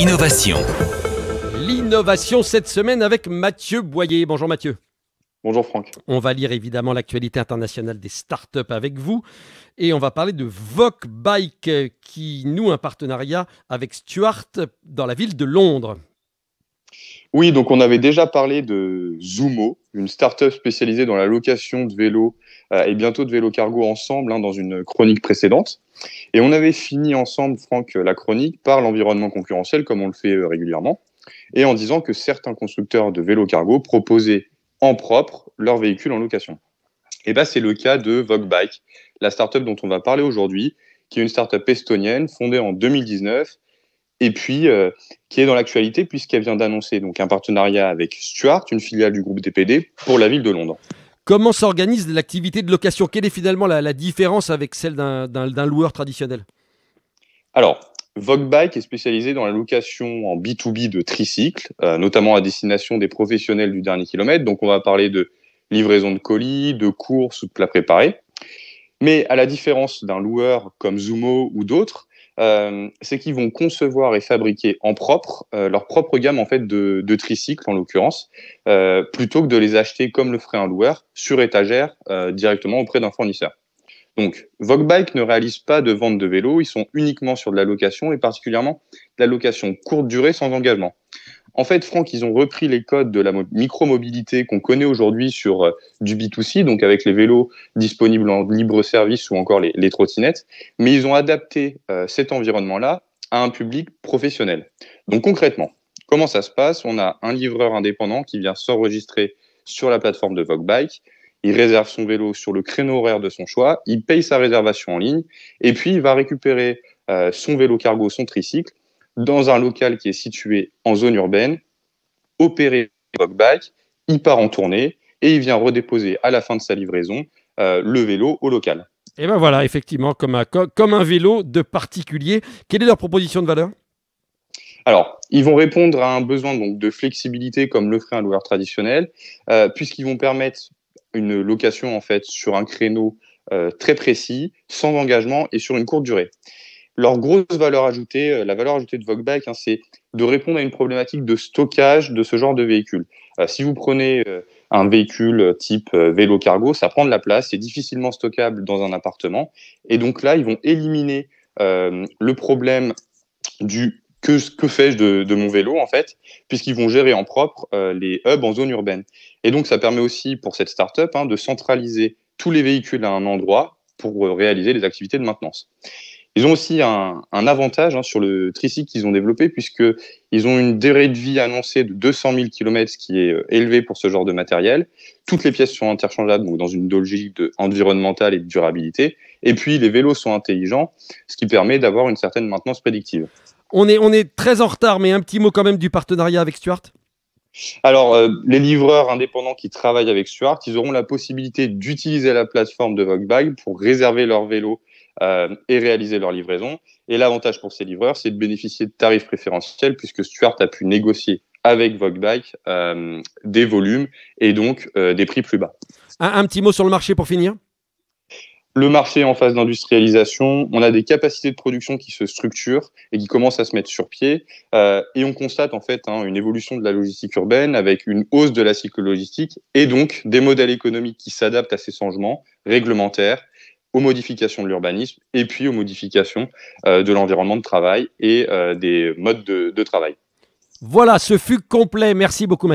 Innovation. L'innovation cette semaine avec Mathieu Boyer. Bonjour Mathieu. Bonjour Franck. On va lire évidemment l'actualité internationale des startups avec vous et on va parler de Vogue Bike qui noue un partenariat avec Stuart dans la ville de Londres. Oui, donc on avait déjà parlé de Zumo, une start-up spécialisée dans la location de vélos euh, et bientôt de vélos cargo ensemble hein, dans une chronique précédente. Et on avait fini ensemble, Franck, la chronique par l'environnement concurrentiel, comme on le fait euh, régulièrement, et en disant que certains constructeurs de vélos cargo proposaient en propre leurs véhicules en location. Et bien, bah, c'est le cas de Vogbike, la start-up dont on va parler aujourd'hui, qui est une start-up estonienne fondée en 2019 et puis euh, qui est dans l'actualité puisqu'elle vient d'annoncer donc un partenariat avec Stuart, une filiale du groupe DPD, pour la ville de Londres. Comment s'organise l'activité de location Quelle est finalement la, différence avec celle d'un loueur traditionnel Alors, Vogbike est spécialisé dans la location en B2B de tricycles, euh, notamment à destination des professionnels du dernier kilomètre. Donc, on va parler de livraison de colis, de courses ou de plats préparés. Mais à la différence d'un loueur comme Zumo ou d'autres, euh, c'est qu'ils vont concevoir et fabriquer en propre euh, leur propre gamme en fait de, de tricycles en l'occurrence, euh, plutôt que de les acheter comme le ferait un loueur sur étagère directement auprès d'un fournisseur. Donc, Vogbike ne réalise pas de vente de vélos, ils sont uniquement sur de la location et particulièrement de la location courte durée sans engagement. En fait, Franck, ils ont repris les codes de la micromobilité qu'on connaît aujourd'hui sur euh, du B2C, donc avec les vélos disponibles en libre service ou encore les, trottinettes, mais ils ont adapté euh, cet environnement-là à un public professionnel. Donc concrètement, comment ça se passe On a un livreur indépendant qui vient s'enregistrer sur la plateforme de Bike, il réserve son vélo sur le créneau horaire de son choix, il paye sa réservation en ligne, et puis il va récupérer euh, son vélo cargo, son tricycle, dans un local qui est situé en zone urbaine, opérer le bike, il part en tournée et il vient redéposer à la fin de sa livraison euh, le vélo au local. Et ben voilà, effectivement, comme un, comme un vélo de particulier. Quelle est leur proposition de valeur alors, ils vont répondre à un besoin donc, de flexibilité comme le ferait un loueur traditionnel, euh, puisqu'ils vont permettre une location en fait sur un créneau euh, très précis, sans engagement et sur une courte durée leur grosse valeur ajoutée, euh, la valeur ajoutée de Vogbike, hein, c'est de répondre à une problématique de stockage de ce genre de véhicule. Euh, si vous prenez euh, un véhicule type vélo cargo, ça prend de la place, c'est difficilement stockable dans un appartement. Et donc là, ils vont éliminer le problème du que, que fais-je de, mon vélo, en fait, puisqu'ils vont gérer en propre les hubs en zone urbaine. Et donc, ça permet aussi pour cette start-up hein, de centraliser tous les véhicules à un endroit pour réaliser les activités de maintenance. Ils ont aussi un, avantage hein, sur le tricycle qu'ils ont développé, puisqu'ils ont une durée de vie annoncée de 200 000 km, ce qui est euh, élevé pour ce genre de matériel. Toutes les pièces sont interchangeables, donc dans une logique de environnementale et de durabilité. Et puis, les vélos sont intelligents, ce qui permet d'avoir une certaine maintenance prédictive. On est, on est très en retard, mais un petit mot quand même du partenariat avec Stuart alors, euh, les livreurs indépendants qui travaillent avec Stuart, ils auront la possibilité d'utiliser la plateforme de bag pour réserver leur vélo euh, et réaliser leur livraison. Et l'avantage pour ces livreurs, c'est de bénéficier de tarifs préférentiels puisque Stuart a pu négocier avec Vogbike Bike euh, des volumes et donc euh, des prix plus bas. Un, petit mot sur le marché pour finir le marché est en phase d'industrialisation, on a des capacités de production qui se structurent et qui commencent à se mettre sur pied. et on constate en fait hein, une évolution de la logistique urbaine avec une hausse de la cycle logistique et donc des modèles économiques qui s'adaptent à ces changements réglementaires, aux modifications de l'urbanisme et puis aux modifications euh, de l'environnement de travail et euh, des modes de, travail. Voilà, ce fut complet. Merci beaucoup,